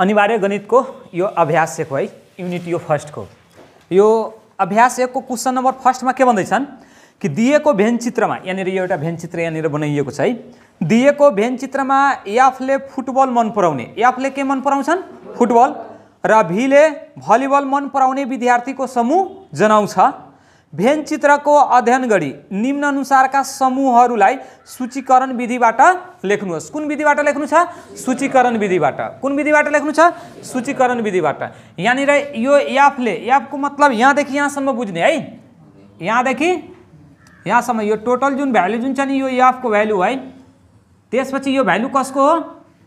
अनिवार्य गणितको यो अभ्यास एक हो है युनिट यो फर्स्टको यो अभ्यास एकको क्वेसन नम्बर फर्स्टमा के भन्दैछन् कि दिएको भेनचित्रमा यहाँनिर यो एउटा भेनचित्र यहाँनिर बनाइएको छ है दिएको भेनचित्रमा याफले फुटबल मन पराउने याफले के मन पराउँछन् फुटबल र भीले भलिबल मन पराउने विद्यार्थीको समूह जनाउँछ भेन चित्रको अध्ययन गरी निम्नअनुसारका समूहहरूलाई सूचीकरण विधिबाट लेख्नुहोस् कुन विधिबाट लेख्नु छ सूचीकरण विधिबाट कुन विधिबाट लेख्नु छ सूचीकरण विधिबाट यहाँनिर यो याफले याफको मतलब यहाँदेखि यहाँसम्म बुझ्ने है यहाँदेखि यहाँसम्म यो टोटल जुन भ्यालु जुन छ नि यो याफको भ्यालु है त्यसपछि यो भ्यालु कसको हो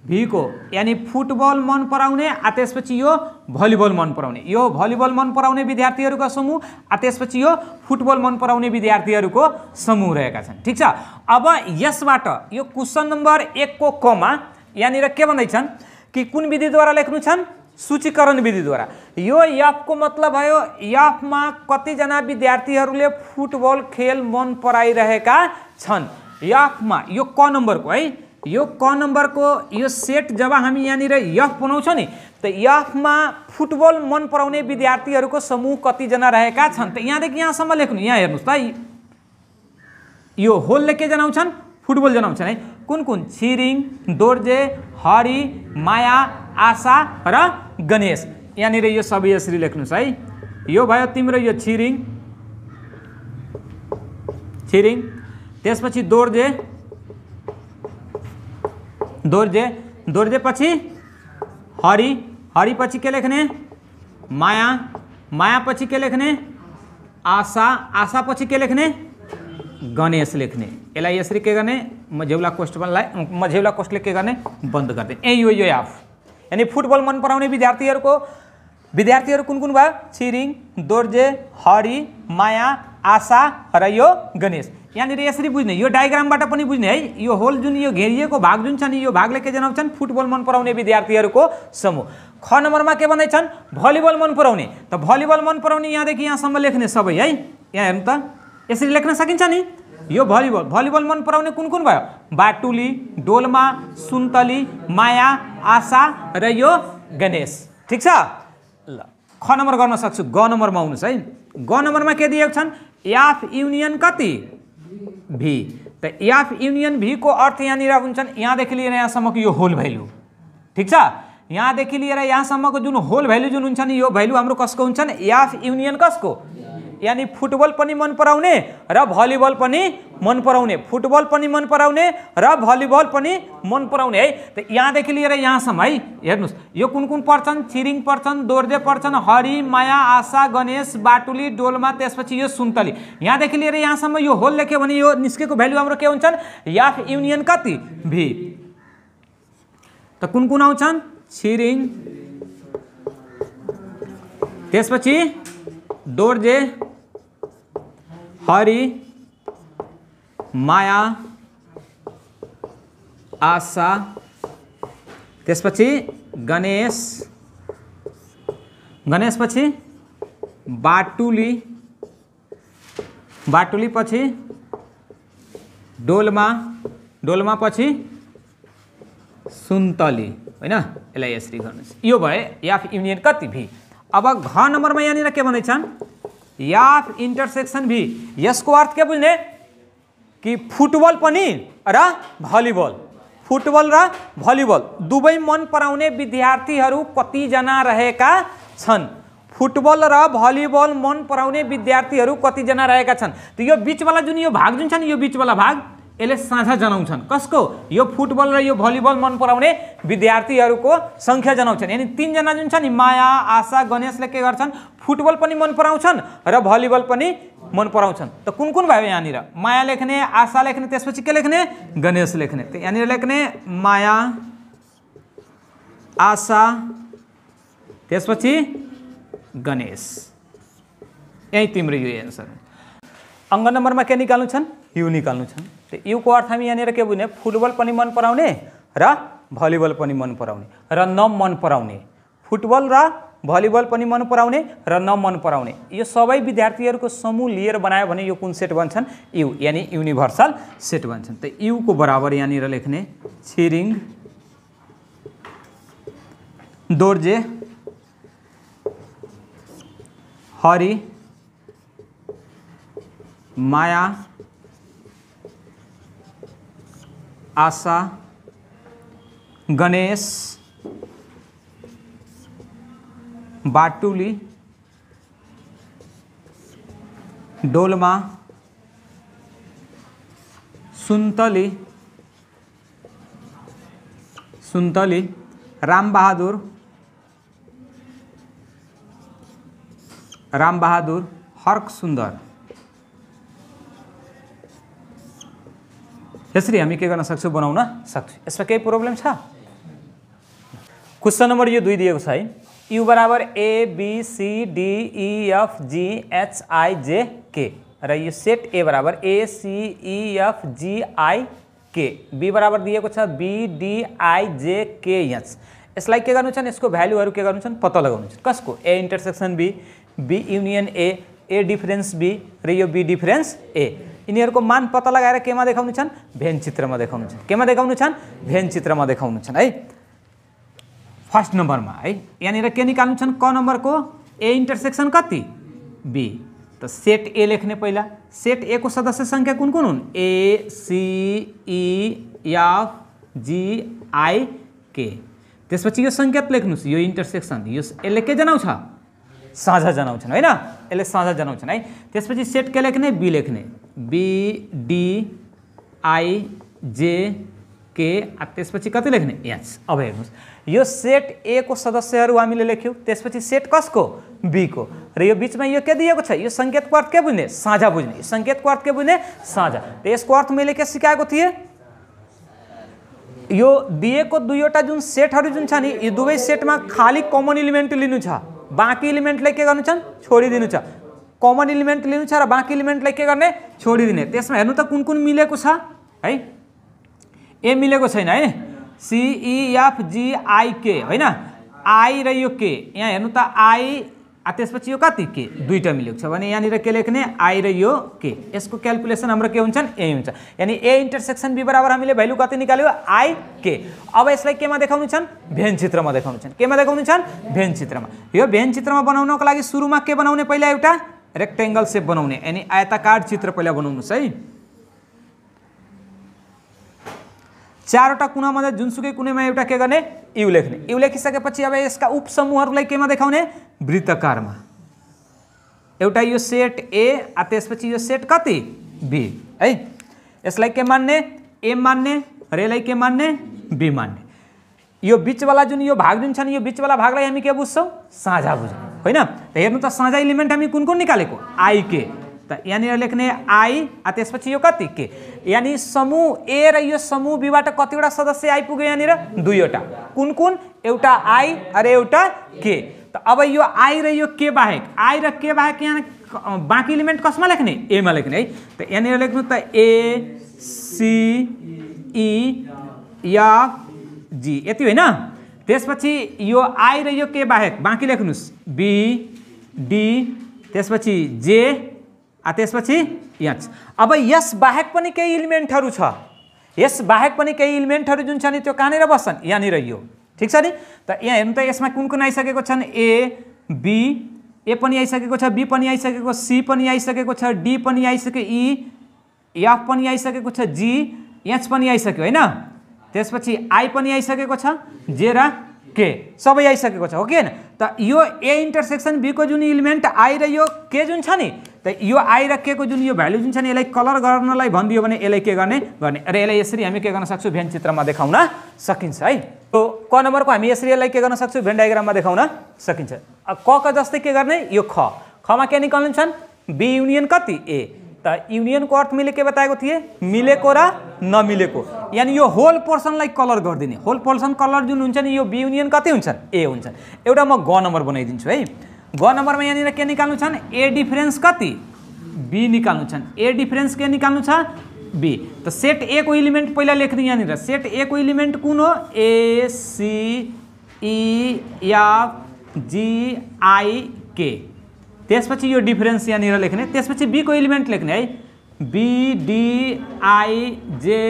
भीको यानि फुटबल मन पराउने आ त्यसपछि यो भलिबल मन पराउने यो भलिबल मन पराउने विद्यार्थीहरूको समूह आ त्यसपछि यो फुटबल मन पराउने विद्यार्थीहरूको समूह रहेका छन् ठिक छ अब यसबाट यो क्वेसन नम्बर एकको कमा यहाँनिर के भन्दैछन् कि कुन विधिद्वारा लेख्नु छन् सूचीकरण विधिद्वारा यो यफको मतलब भयो यफमा कतिजना विद्यार्थीहरूले फुटबल खेल मन पराइरहेका छन् यफमा यो क नम्बरको है यो क नम्बरको यो सेट जब हामी यहाँनिर यफ बनाउँछौँ नि त यफमा फुटबल मन पराउने विद्यार्थीहरूको समूह कतिजना रहेका छन् त यहाँदेखि यहाँसम्म लेख्नु यहाँ हेर्नुहोस् त यो होलले के जनाउँछन् फुटबल जनाउँछन् है कुन कुन छिरिङ दोर्जे हरि माया आशा र गणेश यहाँनिर यो सबै यसरी लेख्नुहोस् है यो भयो तिम्रो यो छिरिङ छिरिङ त्यसपछि दोर्जे दौर्जे दौर्जे पची हरी हरी पची के लिखने माया माया पची के लिखने आशा आशा पची के लिखने गणेश लेखने एल आई एस के गने मझेवला क्वेश्चन लाए मझेवला क्वेश्चन के गने बंद कर दे ए यो यो एफ यानी फुटबॉल मन विद्यार्थी को विद्यार्थी कुन कुन भयो छिरिङ दौर्जे हरि माया आशा र गणेश यहाँनिर यसरी बुझ्ने यो डायग्रामबाट पनि बुझ्ने है यो होल जुन यो घेरिएको भाग जुन छ नि यो भागले के जनाउँछन् फुटबल मन पराउने विद्यार्थीहरूको समूह ख नम्बरमा के भन्दैछन् भलिबल मन पराउने त भलिबल मन पराउने यहाँदेखि यहाँसम्म लेख्ने सबै है यहाँ हेर्नु त यसरी लेख्न सकिन्छ नि यो भलिबल भलिबल मन पराउने कुन कुन भयो बाटुली डोल्मा सुन्तली माया आशा र यो गणेश ठिक छ ल ख नम्बर गर्न सक्छु ग नम्बरमा आउनुहोस् है ग नम्बरमा के दिएको छन् एफ युनियन कति भी तो एफ यूनियन भी को अर्थ यानी रघुंचन यहाँ देख लिए यहाँ समक यो होल वैल्यू ठीक छ यहाँ लिए यहाँ यहाँसम्मको जो होल भ्याल्यु जुन वैल्यू हम कस को हाम्रो कसको हुन्छन् एफ युनियन कसको यानि फुटबल पनि मन पराउने र भलिबल पनि मन पराउने फुटबल पनि मन पराउने र भलिबल पनि मन पराउने है त यहाँदेखि लिएर यहाँसम्म है हेर्नुहोस् यो कुन कुन पर्छन् छिरिङ पर्छन् दोर्जे पर्छन् हरि माया आशा गणेश बाटुली डोलमा त्यसपछि यो सुन्तली यहाँदेखि लिएर यहाँसम्म यो होल लेख्यो भने यो निस्केको भेल्यु हाम्रो के हुन्छन् याफ युनियन कति भी त कुन कुन आउँछन् छिरिङ त्यसपछि दोर्जे हरि माया आशा त्यसपछि गणेश गणेशपछि बाटुली बाटुली पछि डोलमा डोलमा पछि सुन्तली होइन यसलाई यसरी गर्नुहोस् यो भए याफ युनियन कति भी अब घ नंबर में यानी के बने याफ इंटरसेक्शन भी इसको को अर्थ क्या बुझने कि फुटबल पनी र वॉलीबॉल फुटबॉल दुबई मन पराने विद्यार्थी कतिजना रह फुटबल र मन पराने विद्यार्थी कतिजना रह छन् त तो यो बिचवाला जुन भाग जो बीच वाला भाग यसले साझा जनाउँछन् कसको यो फुटबल र यो भलिबल मन पराउने विद्यार्थीहरूको सङ्ख्या जनाउँछन् यानि तिनजना जुन छ नि माया आशा गणेशले के गर्छन् फुटबल पनि मन पराउँछन् र भलिबल पनि मन पराउँछन् त कुन कुन भयो यहाँनिर माया लेख्ने आशा लेख्ने त्यसपछि के लेख्ने गणेश लेख्ने त यहाँनिर लेख्ने माया आशा त्यसपछि गणेश यहीँ तिम्रो यो एन्सर अङ्ग नम्बरमा के निकाल्नु छन् यु निकाल्नु छन् युको अर्थ हामी यहाँनिर के बुझ्ने फुटबल पनि मन पराउने र भलिबल पनि मन पराउने र न मन पराउने फुटबल र भलिबल पनि मन पराउने र न मन पराउने यो सबै विद्यार्थीहरूको समूह लिएर बनायो भने यो कुन सेट भन्छन् यु यानि युनिभर्सल सेट भन्छन् त युको बराबर यहाँनिर लेख्ने छिरिङ दोर्जे हरि माया आशा गणेश बाटुली डोलमा सुनतली सुनतली राम बहादुर राम बहादुर हर्क सुंदर यसरी हामी के गर्न सक्छौँ बनाउन सक्छौँ यसमा केही प्रब्लम छ क्वेसन नम्बर यो दुई दिएको छ है यु बराबर एबिसिडिइएफजिएचआइजे के e, र यो सेट ए बराबर एसिइएफजिआइके बी e, बराबर दिएको छ बिडिआइजेकेएच यसलाई के गर्नु छन् यसको भ्यालुहरू के गर्नु छन् पत्ता लगाउनु छन् कसको A intersection B B union A A difference B र यो बी डिफरेन्स ए यिनीहरूको मान पत्ता लगाएर केमा देखाउनु छन् भेन चित्रमा देखाउनु छन् केमा देखाउनु छन् भेन चित्रमा देखाउनु छन् है फर्स्ट नम्बरमा है यहाँनिर के निकाल्नु छन् क नम्बरको ए इन्टरसेक्सन कति बी त सेट ए लेख्ने पहिला सेट ए को सदस्य सङ्ख्या कुन कुन हुन् ए एफ जी आई के त्यसपछि यो सङ्केत लेख्नुहोस् यो इन्टरसेक्सन यो यसले के जनाउँछ साझा जनाउँछन् होइन यसले साझा जनाउँछन् है त्यसपछि सेट के लेख्ने बी लेख्ने बी डी आई जे के त्यसपछि कति लेख्ने एच अब हेर्नुहोस् यो सेट ए को सदस्यहरू हामीले लेख्यौँ त्यसपछि सेट कसको बीको र यो बिचमा यो के दिएको छ यो सङ्केतको अर्थ के बुझ्ने साझा बुझ्ने यो सङ्केतको अर्थ के बुझ्ने साझा र यसको अर्थ मैले के सिकाएको थिएँ यो दिएको दुईवटा जुन सेटहरू जुन छ नि यो दुवै सेटमा खालि कमन इलिमेन्ट लिनु छ बाँकी इलिमेन्टलाई के गर्नु छन् छोडिदिनु छ कमन इलिमेन्ट लिनु छ र बाँकी इलिमेन्टलाई के गर्ने छोडिदिने त्यसमा हेर्नु त कुन कुन मिलेको छ है ए मिलेको छैन है सिइएफजिआइके e, होइन आई र यो के यहाँ हेर्नु त आई आ त्यसपछि यो कति के दुईवटा मिलेको छ भने यहाँनिर के लेख्ने आई र यो के यसको क्यालकुलेसन हाम्रो के हुन्छन् ए हुन्छ यानि ए इन्टरसेक्सन बी बराबर हामीले भ्यालु कति निकाल्यो आई के अब यसलाई केमा देखाउनु छन् भेन चित्रमा देखाउनु छन् केमा देखाउनु छन् भेन चित्रमा यो भेन चित्रमा बनाउनको लागि सुरुमा के बनाउने पहिला एउटा रेक्टेङ्गल सेप बनाउने यानि आयताकार चित्र पहिला बनाउनुहोस् है चारवटा कुनामा जुनसुकै कुनैमा एउटा के गर्ने यु लेख्ने यु लेखिसकेपछि अब यसका उपसमूहहरूलाई केमा देखाउने वृत्तकारमा एउटा यो सेट ए त्यसपछि यो सेट कति बी है यसलाई के मान्ने ए मान्ने र यसलाई के मान्ने बी मान्ने यो बिचवाला जुन यो भाग जुन नि यो बिचवाला भागलाई हामी के बुझ्छौँ साझा बुझ्छौँ होइन हेर्नु त साझा इलिमेन्ट हामी कुन कुन निकालेको आइके त यहाँनिर लेख्ने आई त्यसपछि यो कति के यानि समूह ए र यो समूह बीबाट कतिवटा सदस्य आइपुग्यो यहाँनिर दुईवटा कुन कुन एउटा आई अरे एउटा के त अब यो आई र यो के बाहेक आई र के बाहेक यहाँ बाँकी इलिमेन्ट कसमा लेख्ने एमा लेख्ने है त यहाँनिर लेख्नु त ए सी ई एफ जी यति होइन त्यसपछि यो आई र यो के बाहेक बाँकी लेख्नुहोस् बी डी त्यसपछि जे त्यसपछि यच अब यस बाहेक पनि केही इलिमेन्टहरू छ यस बाहेक पनि केही इलिमेन्टहरू जुन छ नि त्यो कहाँनिर बस्छन् यहाँनिर यो ठिक छ नि त यहाँ हेर्नु त यसमा कुन कुन आइसकेको छन् ए बी ए पनि आइसकेको छ बी पनि आइसकेको सी पनि आइसकेको छ डी पनि आइसक्यो इ एफ पनि आइसकेको छ जी एच पनि आइसक्यो होइन त्यसपछि आई पनि आइसकेको छ जे र के सबै आइसकेको छ हो कि होइन त यो ए इन्टरसेक्सन बीको जुन इलिमेन्ट आई र यो के जुन छ नि त यो आइराखेको जुन यो भ्याल्यु जुन छ नि यसलाई कलर गर्नलाई भनिदियो भने यसलाई के गर्ने गर्ने र यसलाई यसरी हामी के गर्न सक्छौँ भेन चित्रमा देखाउन सकिन्छ है त्यो क नम्बरको हामी यसरी यसलाई के गर्न सक्छौँ भेन डायग्राममा देखाउन सकिन्छ क क जस्तै के गर्ने यो ख खमा के निकाल्नु बी युनियन कति ए त युनियनको अर्थ मैले के बताएको थिएँ मिलेको र नमिलेको यानि यो होल पोर्सनलाई कलर गरिदिने होल पोर्सन कलर जुन हुन्छ नि यो बी युनियन कति हुन्छन् ए हुन्छन् एउटा म ग नम्बर बनाइदिन्छु है ग नंबर में यहाँ के निकाल्नु ए डिफरेन्स कति बी निकाल्नु ए डिफरेंस के निकाल्नु बी तो सेट ए को इलिमेन्ट पहिला दी यहाँ सेट ए को इलिमेंट कुन हो A C E F G I K पच्चीस बी को इलिमेंट लेखने हाई बी डी आई जे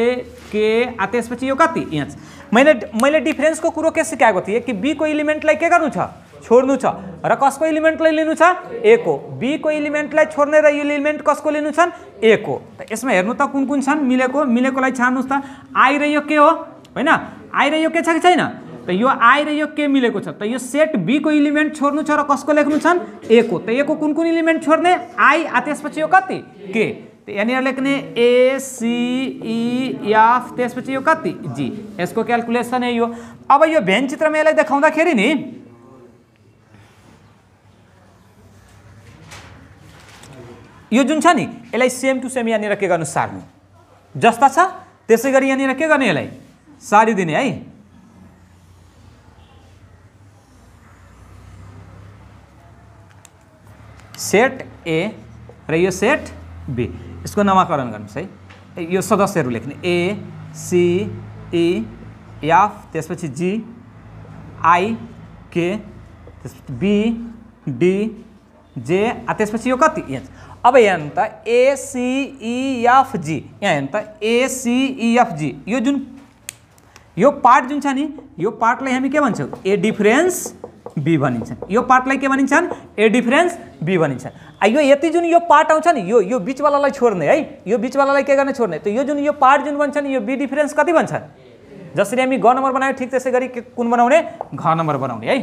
के आस पच्चीस ये कति यहाँ मैं मैले को कुरो के सीका थिएँ कि बी को इलिमेंट गर्नु छोड्नु छ र कसको इलिमेन्टलाई लिनु छ ए को बीको इलिमेन्टलाई छोड्ने र यो इलिमेन्ट कसको लिनु छन् ए को त यसमा हेर्नु त कुन कुन छन् मिलेको मिलेकोलाई छान्नुहोस् त आई र यो के हो होइन आई र यो के छ कि छैन त यो आई र यो के मिलेको छ त यो सेट बीको इलिमेन्ट छोड्नु छ र कसको लेख्नु छन् ए को त ए को कुन कुन इलिमेन्ट छोड्ने आई आ त्यसपछि यो कति के त यहाँनिर लेख्ने ए एफ e, त्यसपछि यो कति जी यसको क्यालकुलेसन यही हो अब यो भेन चित्रमा यसलाई देखाउँदाखेरि नि यो जुन छ नि यसलाई सेम टु सेम यहाँनिर के गर्नु सार्नु जस्ता छ त्यसै गरी यहाँनिर के गर्ने यसलाई सारिदिने है सेट ए र यो सेट बी यसको नामाकरण गर्नुहोस् है यो सदस्यहरू लेख्ने ए सी ई एफ त्यसपछि जी आई के त्यसपछि बी डी जे त्यसपछि यो कति एच अब यहाँ हेर्नु त एसिइएफ जी e, यहाँ हेर्नु त एसिइएफ जी e, यो जुन यो पार्ट जुन छ नि यो पार्टलाई हामी के भन्छौँ ए डिफरेन्स बी भनिन्छ यो पार्टलाई के भनिन्छन् ए डिफरेन्स बी भनिन्छ यो यति जुन यो पार्ट आउँछ नि यो यो बिचवालालाई छोड्ने है यो बिचवालालाई के गर्ने छोड्ने त यो जुन यो पार्ट जुन भन्छ नि यो बी डिफरेन्स कति भन्छ जसरी हामी घ नम्बर बनायो ठिक त्यसै गरी कुन बनाउने घ नम्बर बनाउने है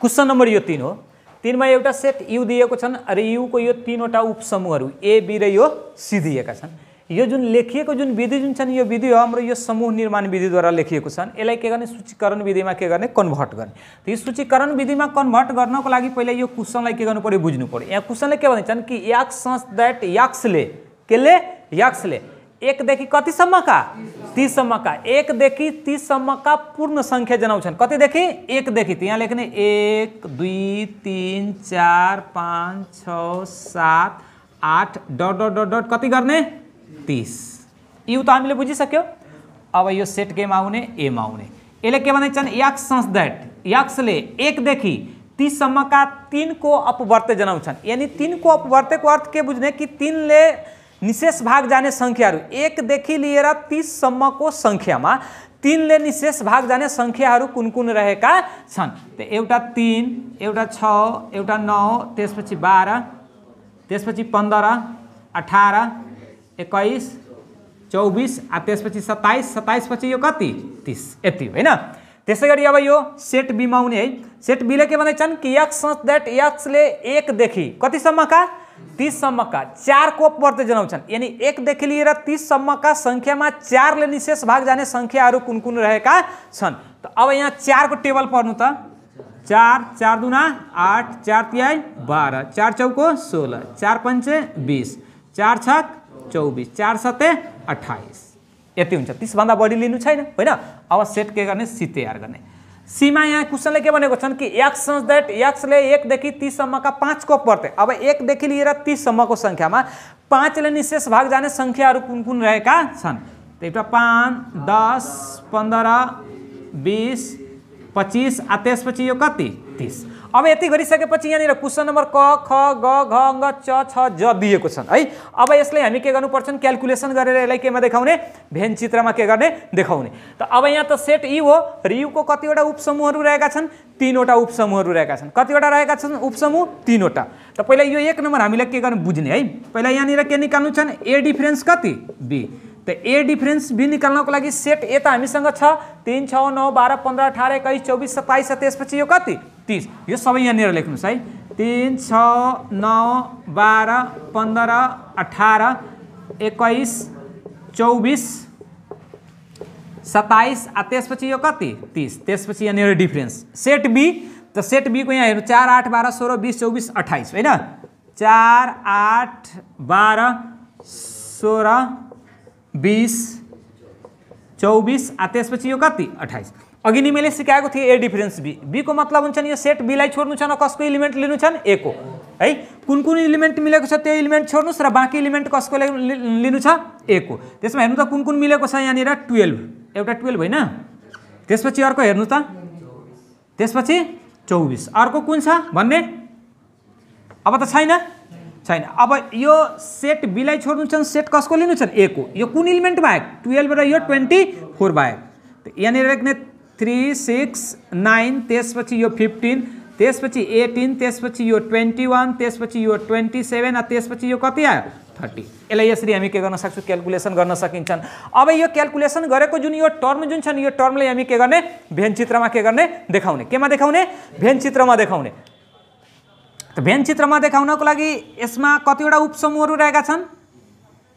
क्वेसन नम्बर यो तिन हो तिनमा एउटा सेट यु दिएको छन् र युको यो तिनवटा उपसमूहहरू ए बी र यो सिधिएका छन् यो जुन लेखिएको जुन विधि जुन छन् यो विधि हो हाम्रो यो समूह निर्माण विधिद्वारा लेखिएको छन् यसलाई के गर्ने सूचीकरण विधिमा के गर्ने कन्भर्ट गर्ने त यो सूचीकरण विधिमा कन्भर्ट गर्नको लागि पहिला यो क्वेसनलाई के गर्नु पऱ्यो बुझ्नु पऱ्यो यहाँ क्वेसनले के भन्दैछन् कि याक्स सन्स द्याट याक्सले केले याक्सले एक देखि कतिसम्मका तिससम्मका एकदेखि का पूर्ण सङ्ख्या जनाउँछन् कतिदेखि एकदेखि त यहाँ लेखने एक दुई तीन चार पाँच छ सात आठ डट डट डट डट कति गर्ने तिस यु त हामीले बुझिसक्यो अब यह सेट केमा आउने एमा आउने यसले के भन्दैछन् यक्स सन्स द्याट यक्सले एकदेखि तिससम्मका तिनको अपवर्त्य जनाउँछन् यानि तिनको अपवर्त्यको अर्थ के बुझने कि तीन तिनले निशेष भाग जाने सङ्ख्याहरू एकदेखि लिएर तिससम्मको सङ्ख्यामा तिनले निशेष भाग जाने सङ्ख्याहरू कुन कुन रहेका छन् त एउटा तिन एउटा छ एउटा नौ त्यसपछि बाह्र त्यसपछि पन्ध्र अठार एक्काइस चौबिस अब त्यसपछि सत्ताइस सत्ताइसपछि यो कति तिस यति होइन त्यसै गरी अब यो सेट बिमाउने है सेट बीले के भन्दैछन् कि यक्स द्याट यक्सले एकदेखि कतिसम्मका तिससम्मका चार कोप वर्त जनाउँछन् यानि एकदेखि लिएर तिससम्मका सङ्ख्यामा चारले निशेष भाग जाने सङ्ख्याहरू कुन कुन रहेका छन् त अब यहाँ चारको टेबल पढ्नु त चार चार दुना आठ चार तिहाई बाह्र चार चौको सोह्र चार पन्चे बिस चार छ चौबिस चार सते अठाइस यति हुन्छ तिसभन्दा बढी लिनु छैन होइन अब सेट के गर्ने सी तयार गर्ने सीमा यहाँ क्वेसनले के भनेको छन् कि एक्स सन्स द्याट एक्सले एकदेखि तिससम्मका पाँच को पर्थे अब एकदेखि लिएर तिससम्मको सङ्ख्यामा पाँचले निशेष भाग जाने सङ्ख्याहरू कुन कुन रहेका छन् एउटा पाँच दस पन्ध्र बिस पच्चिस त्यसपछि यो कति तिस अब यति गरिसकेपछि यहाँनिर क्वेसन नम्बर क ख ग घ ङ च छ ज दिएको छन् है अब यसलाई हामी के गर्नुपर्छन् क्यालकुलेसन गरेर यसलाई केमा देखाउने भेन चित्रमा के गर्ने देखाउने त अब यहाँ त सेट यी हो र कतिवटा उपसमूहहरू रहेका छन् तिनवटा उपसमूहहरू रहेका छन् कतिवटा रहेका छन् उपसमूह तिनवटा त पहिला यो एक नम्बर हामीलाई के गर्नु बुझ्ने है पहिला यहाँनिर के निकाल्नु छ ए डिफरेन्स कति बी त ए डिफरेन्स बी निकाल्नको लागि सेट ए त हामीसँग छ तिन छ नौ बाह्र पन्ध्र अठार एक्काइस चौबिस सत्ताइस छ त्यसपछि यो कति तिस यो सबै यहाँनिर लेख्नुहोस् है तिन छ नौ बाह्र पन्ध्र अठार एक्काइस चौबिस सत्ताइस आ त्यसपछि यो कति तिस त्यसपछि यहाँनिर डिफरेन्स सेट बी त सेट बीको यहाँ हेर्नु चार आठ बाह्र सोह्र बिस चौबिस अठाइस होइन चार आठ बाह्र सोह्र बिस चौबिस त्यसपछि यो कति अठाइस अघि नै मैले सिकाएको थिएँ ए डिफरेन्स बी बीको मतलब हुन्छ नि यो सेट बीलाई छोड्नु छ न कसको इलिमेन्ट लिनु छन् ए को है कुन कुन इलिमेन्ट मिलेको छ त्यो इलिमेन्ट छोड्नुहोस् र बाँकी इलिमेन्ट कसको लिनु छ ए को त्यसमा हेर्नु त कुन कुन मिलेको छ यहाँनिर टुवेल्भ एउटा टुवेल्भ होइन त्यसपछि अर्को हेर्नु त त्यसपछि चौबिस अर्को कुन छ भन्ने अब त छैन छैन अब यो सेट बीलाई छोड्नु छन् सेट कसको लिनु छन् ए को यो कुन इलिमेन्ट बाहेक टुवेल्भ र यो ट्वेन्टी फोर बाहेक यहाँनिर लेख्ने थ्री सिक्स नाइन त्यसपछि यो फिफ्टिन त्यसपछि एटिन त्यसपछि यो ट्वेन्टी वान त्यसपछि यो ट्वेन्टी सेभेन त्यसपछि यो कति आयो थर्टी यसलाई यसरी हामी के गर्न सक्छौँ क्यालकुलेसन गर्न सकिन्छन् अब यो क्यालकुलेसन गरेको जुन यो टर्म जुन छन् यो टर्मलाई हामी के गर्ने भेन चित्रमा के गर्ने देखाउने केमा देखाउने भेन चित्रमा देखाउने त भेन चित्रमा देखाउनको लागि यसमा कतिवटा उपसमूहहरू रहेका छन्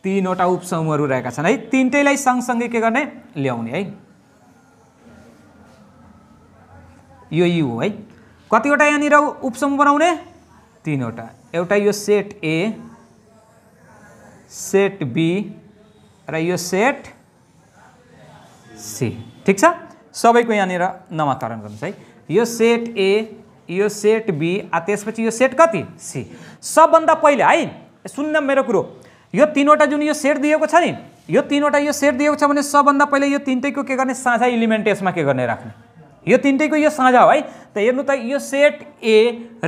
तिनवटा उपसमूहहरू रहेका छन् है तिनटैलाई सँगसँगै के गर्ने ल्याउने है यो यु हो है कतिवटा यहाँनिर उपसमूह बनाउने तिनवटा एउटा यो सेट ए सेट बी र यो सेट सी ठिक छ सबैको यहाँनिर नमाकरण गर्नुहोस् है यो सेट ए यो सेट बी आ त्यसपछि यो सेट कति सी सबभन्दा पहिले है सुन्न मेरो कुरो यो तिनवटा जुन यो सेट दिएको छ नि यो तिनवटा यो सेट दिएको छ भने सबभन्दा पहिले यो तिनटैको के गर्ने साझा इलिमेन्ट यसमा के गर्ने राख्ने यो तिनटैको यो साझा हो है त हेर्नु त यो सेट ए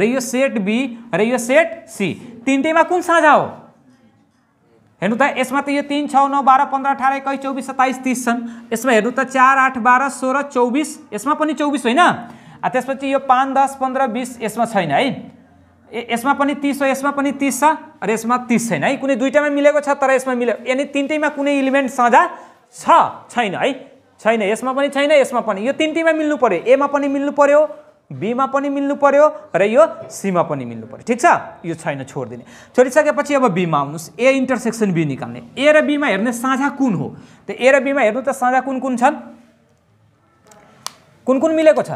र यो सेट बी र यो सेट सी तिनटैमा कुन साझा हो हेर्नु त यसमा त यो तिन छ नौ बाह्र पन्ध्र अठार एक्काइस चौबिस सत्ताइस तिस छन् यसमा हेर्नु त चार आठ बाह्र सोह्र चौबिस यसमा पनि चौबिस होइन त्यसपछि यो पाँच दस पन्ध्र बिस यसमा छैन है यसमा पनि तिस हो यसमा पनि तिस छ र यसमा तिस छैन है कुनै दुइटामा मिलेको छ तर यसमा मिले यानि तिनटैमा कुनै इलिमेन्ट सजा छ छैन है छैन यसमा पनि छैन यसमा पनि यो तिनटैमा मिल्नु पऱ्यो एमा पनि मिल्नु पऱ्यो बीमा पनि मिल्नु पर्यो र यो सीमा पनि मिल्नु पऱ्यो ठिक छ यो छैन छोडिदिने छोडिसकेपछि अब बीमा आउनुहोस् ए इन्टरसेक्सन बी निकाल्ने ए र बीमा हेर्ने साझा कुन हो त ए र बीमा हेर्नु त साझा कुन कुन छन् कुन कुन मिलेको छ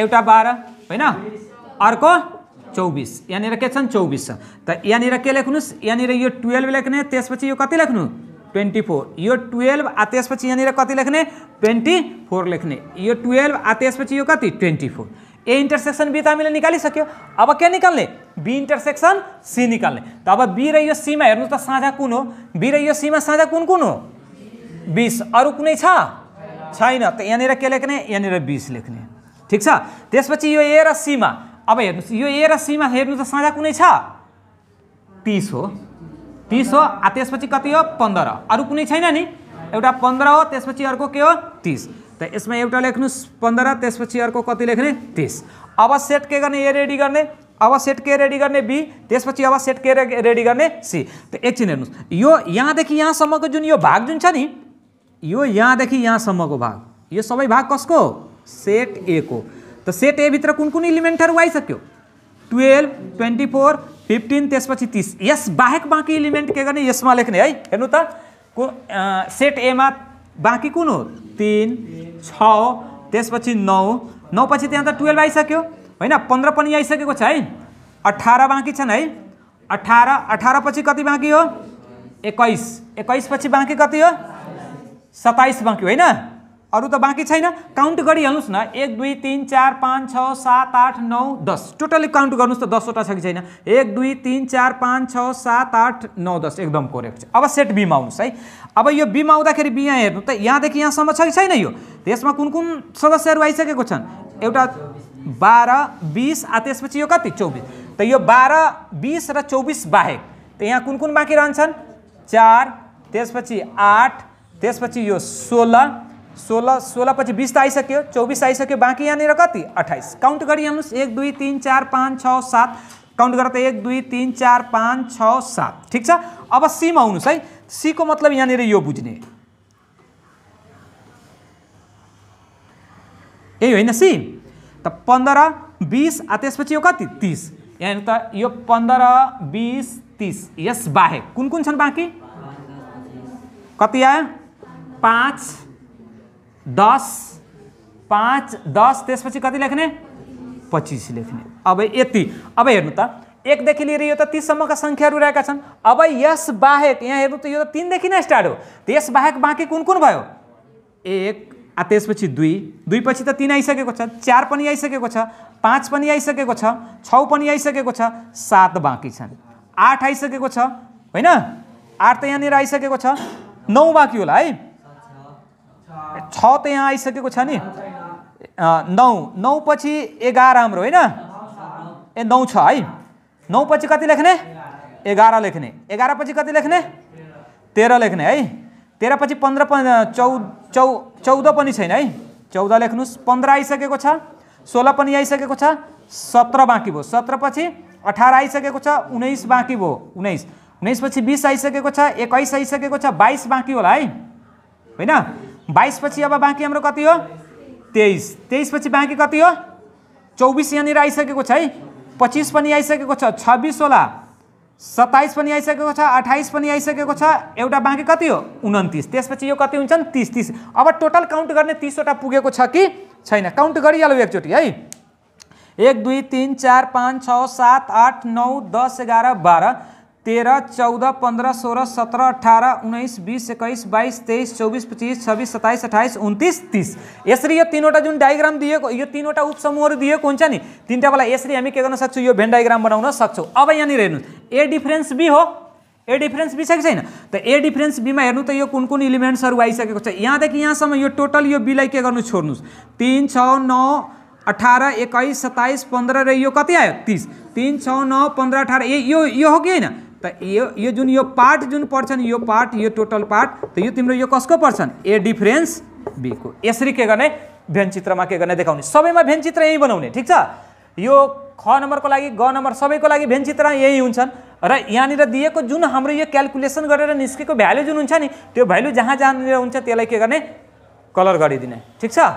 एउटा बाह्र होइन अर्को चौबिस यहाँनिर के छन् चौबिस छ त यहाँनिर के लेख्नुहोस् यहाँनिर यो टुवेल्भ लेख्ने त्यसपछि यो कति लेख्नु ट्वेन्टी फोर यो टुवेल्भ आ त्यसपछि यहाँनिर कति लेख्ने ट्वेन्टी फोर लेख्ने यो टुवेल्भ आ त्यसपछि यो कति twenty four A intersection B त हामीले निकालिसक्यो अब के निकाल्ने बी इन्टरसेक्सन सी निकाल्ने त अब बी र यो सीमा हेर्नु त साझा कुन हो बी र यो सीमा साझा कुन कुन हो बिस अरू कुनै छ छैन त यहाँनिर के लेख्ने यहाँनिर बिस लेख्ने ठिक छ त्यसपछि यो ए र सीमा अब हेर्नुहोस् यो ए र सीमा हेर्नु त साझा कुनै छ तिस हो तिस हो त्यसपछि कति हो पन्ध्र अरू कुनै छैन नि एउटा पन्ध्र हो त्यसपछि अर्को के हो तिस त यसमा एउटा लेख्नुहोस् पन्ध्र त्यसपछि अर्को कति लेख्ने तिस अब सेट के गर्ने ए रेडी गर्ने अब सेट के रेडी गर्ने बी त्यसपछि अब सेट के रेडी गर्ने सी त एकछिन हेर्नुहोस् यो यहाँदेखि यहाँसम्मको जुन यो भाग जुन छ नि यो यहाँदेखि यहाँसम्मको भाग यो सबै भाग कसको सेट ए को त सेट एभित्र कुन कुन इलिमेन्टहरू आइसक्यो टुवेल्भ ट्वेन्टी फोर फिफ्टिन त्यसपछि तिस यस बाहेक बाँकी इलिमेन्ट के गर्ने यसमा लेख्ने है हेर्नु त को सेट एमा बाँकी कुन हो तिन छ त्यसपछि नौ नौ पछि त्यहाँ त टुवेल्भ आइसक्यो होइन पन्ध्र पनि आइसकेको छ है अठार बाँकी छन् है अठार अठार पछि कति बाँकी हो एक्काइस एक्काइस पछि बाँकी कति हो सत्ताइस बाँकी होइन अरू त बाँकी छैन काउन्ट गरिहाल्नुहोस् न एक दुई तिन चार पाँच छ सात आठ नौ दस टोटल्ली काउन्ट गर्नुहोस् त दसवटा छ कि छैन एक दुई तिन चार पाँच छ सात आठ नौ दस एकदम कोरेक्ट छ अब सेट बिमा आउनुहोस् है अब यो बिमा आउँदाखेरि बिहा हेर्नु त यहाँदेखि यहाँसम्म छ कि छैन यो त्यसमा कुन कुन सदस्यहरू आइसकेको छन् एउटा बाह्र बिस आ त्यसपछि यो कति चौबिस त यो बाह्र बिस र चौबिस बाहेक त यहाँ कुन कुन बाँकी रहन्छन् चार त्यसपछि आठ त्यसपछि यो सोह्र सोलह सोलह पच्चीस बीस आई सको चौबीस आई सको बाकी यहाँनिर कति काउंट काउन्ट गरिहाल्नुहोस् एक दुई तीन चार पाँच छ सात काउंट कर एक दुई तीन चार पाँच छ सात ठीक है अब सीमा हाई सी को मतलब यहाँ यो बुझने यही होना सी तो पंद्रह बीस आस त्यसपछि ये कति तीस यहाँनिर तो यो पन्ध्र बिस तिस यस कुन कुन छ कति आयो पाँच दस पाँच दस त्यसपछि कति लेख्ने पच्चिस लेख्ने अब यति अब हेर्नु त एकदेखि लिएर यो त तिससम्मका सङ्ख्याहरू रहेका छन् अब यस बाहेक यहाँ हेर्नु त यो त तिनदेखि नै स्टार्ट हो त्यसबाहेक बाँकी कुन कुन भयो एक आ त्यसपछि दुई दुई पछि त तिन आइसकेको छ चार पनि आइसकेको छ पाँच पनि आइसकेको छ छौ पनि आइसकेको छ सात बाँकी छन् आठ आइसकेको छ होइन आठ त यहाँनिर आइसकेको छ नौ बाँकी होला है छ त यहाँ आइसकेको छ नि नौ नौ पछि एघार हाम्रो होइन ए नौ छ है नौ पछि कति लेख्ने एघार लेख्ने एघार पछि कति लेख्ने तेह्र लेख्ने है तेह्र पछि पन्ध्र पन् चौ चौ चौध पनि छैन है चौध लेख्नुहोस् पन्ध्र आइसकेको छ सोह्र पनि आइसकेको छ सत्र बाँकी भयो सत्र पछि अठार आइसकेको छ उन्नाइस बाँकी भयो उन्नाइस उन्नाइसपछि बिस आइसकेको छ एक्काइस आइसकेको छ बाइस बाँकी होला है होइन बाइसपछि अब बाँकी हाम्रो कति हो तेइस तेइसपछि बाँकी कति हो चौबिस यहाँनिर आइसकेको छ है पच्चिस पनि आइसकेको छ होला सत्ताइस पनि आइसकेको छ अठाइस पनि आइसकेको छ एउटा बाँकी कति हो उन्तिस त्यसपछि यो कति हुन्छन् तिस तिस अब टोटल काउन्ट गर्ने तिसवटा पुगेको छ कि छैन काउन्ट गरिहालौँ एकचोटि है एक दुई तिन चार पाँच छ सात आठ नौ दस एघार बाह्र तेरह चौदह पंद्रह सोलह सत्रह अठारह उन्नाइस बीस इक्कीस बाईस तेईस चौबीस पच्चीस छब्बीस सत्ताईस अठाइस उन्तिस तीस यसरी यो तिनवटा जुन डायग्राम दिएको यो तिनवटा उपसमूहहरू दिएको हुन्छ नि वाला यसरी हामी के गर्न सक्छौँ यो भेन डायग्राम बनाउन सक्छौँ अब यहाँनिर हेर्नुहोस् ए डिफरेन्स बी हो ए डिफरेन्स बी छ कि छैन त ए डिफरेन्स बीमा हेर्नु त यो कुन कुन इलिमेन्ट्सहरू आइसकेको छ यहाँदेखि यहाँसम्म यो टोटल यो बीलाई के गर्नु छोड्नुहोस् तिन छ नौ अठार एक्काइस सत्ताइस पन्ध्र र यो कति आयो तिस तिन छ नौ पन्ध्र अठार ए यो यो हो कि होइन त यो यो जुन यो पार्ट जुन पर्छ नि यो पार्ट यो टोटल पार्ट त यो तिम्रो यो कसको पर्छन् ए डिफरेन्स बीको यसरी के गर्ने भेनचित्रमा के गर्ने देखाउने सबैमा भेनचित्र यहीँ बनाउने ठिक छ यो ख नम्बरको लागि ग नम्बर सबैको लागि भेनचित्र यहीँ हुन्छन् र यहाँनिर दिएको जुन हाम्रो यो क्यालकुलेसन गरेर निस्केको भ्यालु जुन हुन्छ नि त्यो भ्यालु जहाँ जहाँनिर हुन्छ त्यसलाई के गर्ने कलर गरिदिने ठिक छ